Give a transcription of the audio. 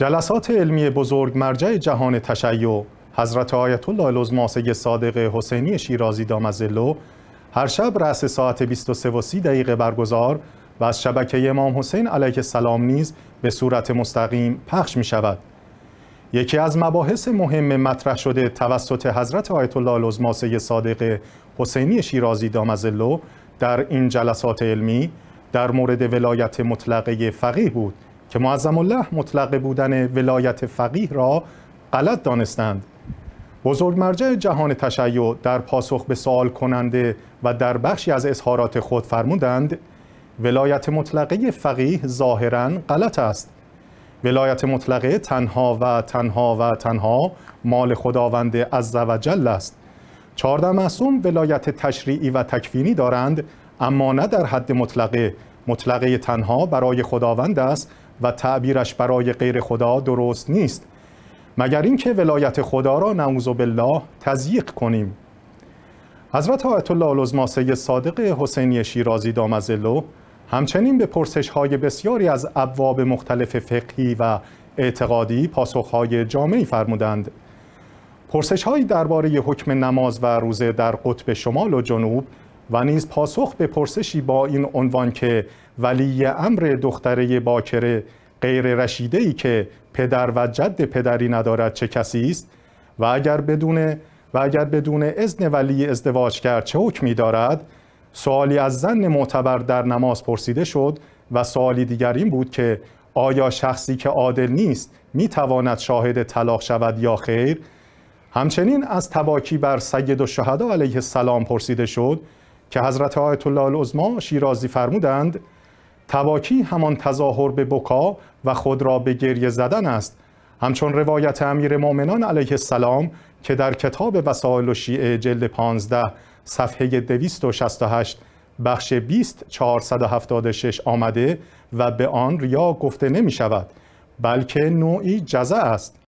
جلسات علمی بزرگ مرجع جهان تشیع حضرت آیت الله العظما صادق حسینی شیرازی دامزلو هر شب رأس ساعت 23 و 30 دقیقه برگزار و از شبکه امام حسین علیه السلام نیز به صورت مستقیم پخش می شود. یکی از مباحث مهم مطرح شده توسط حضرت آیت الله العظما صادق حسینی شیرازی دامزلو در این جلسات علمی در مورد ولایت مطلقه فقیه بود که معظم الله مطلقه بودن ولایت فقیه را غلط دانستند بزرگ مرجع جهان تشیع در پاسخ به سوال کننده و در بخشی از اظهارات خود فرمودند ولایت مطلقه فقیه ظاهرا غلط است ولایت مطلقه تنها و تنها و تنها مال خداوند جل است چهارده معصوم ولایت تشریعی و تکفینی دارند اما نه در حد مطلقه مطلقه تنها برای خداوند است و تعبیرش برای غیر خدا درست نیست مگر اینکه ولایت خدا را نعوذ بالله تضییق کنیم حضرت آیت الله العظما صادق حسینی شیرازی دامزلو همچنین به پرسش های بسیاری از ابواب مختلف فقهی و اعتقادی پاسخهای جامعی فرمودند پرسش هایی درباره حکم نماز و روزه در قطب شمال و جنوب و نیز پاسخ به پرسشی با این عنوان که ولی امر دختره باکره غیر رشیده ای که پدر و جد پدری ندارد چه کسی است و اگر بدون و اگر بدون اذن ولی ازدواج کرد چه حکمی دارد سوالی از زن معتبر در نماز پرسیده شد و سوالی دیگر این بود که آیا شخصی که عادل نیست می تواند شاهد طلاق شود یا خیر همچنین از تباکی بر سید و شهده علیه السلام پرسیده شد که حضرت آیت الله العظما شیرازی فرمودند تواکی همان تظاهر به بکا و خود را به گریه زدن است همچون روایت امیر مؤمنان علیه السلام که در کتاب وسایل و شیعه جلد 15 صفحه 268 بخش 20 476 آمده و به آن ریا گفته نمی شود بلکه نوعی جزه است